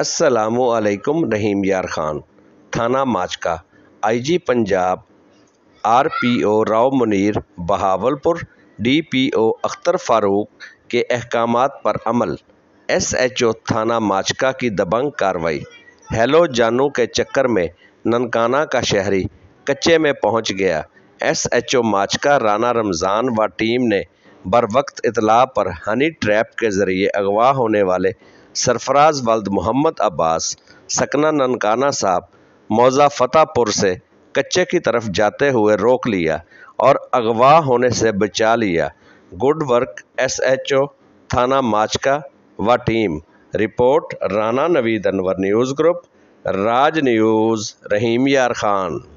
असलम रहीम यार खान थाना Machka IG Punjab RPO Rao Munir Bahawalpur DPO Akhtar Farooq के अहकाम पर अमल एसएचओ थाना माचका की दबंग कार्रवाई हेलो जानू के चक्कर में ननकाना का शहरी कच्चे में पहुंच गया एसएचओ माचका राना रमज़ान व टीम ने बर वक्त इतला पर हनी ट्रैप के ज़रिए अगवा होने वाले सरफराज वल्द मोहम्मद अब्बास सकना ननकाना साहब मौजा फतेहपुर से कच्चे की तरफ जाते हुए रोक लिया और अगवा होने से बचा लिया गुड वर्क एसएचओ थाना माचका व team report Rana Naveed Anwar news group Raj news Rahim Yar Khan